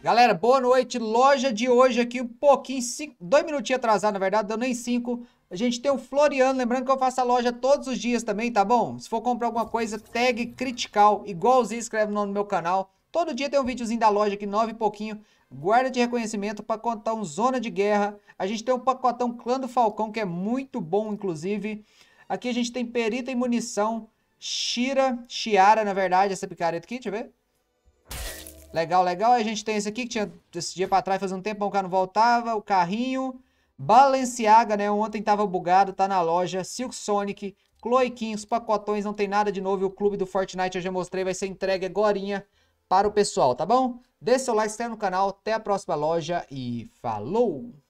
Galera, boa noite. Loja de hoje aqui, um pouquinho, cinco, dois minutinhos atrasado, na verdade, deu nem cinco. A gente tem o Floriano, lembrando que eu faço a loja todos os dias também, tá bom? Se for comprar alguma coisa, tag Critical, igualzinho escreve no meu canal. Todo dia tem um videozinho da loja aqui, nove e pouquinho. Guarda de reconhecimento, pacotão Zona de Guerra. A gente tem um pacotão Clã do Falcão, que é muito bom, inclusive. Aqui a gente tem Perita e Munição, Shira, Chiara, na verdade, essa picareta aqui, deixa eu ver. Legal, legal. a gente tem esse aqui que tinha esse dia pra trás, faz um tempão que cara não voltava. O carrinho. Balenciaga, né? Ontem tava bugado, tá na loja. Silk Sonic, Chloe King, os pacotões, não tem nada de novo. E o clube do Fortnite eu já mostrei, vai ser entregue agorinha para o pessoal, tá bom? Deixa seu like, se inscreve no canal. Até a próxima loja e falou!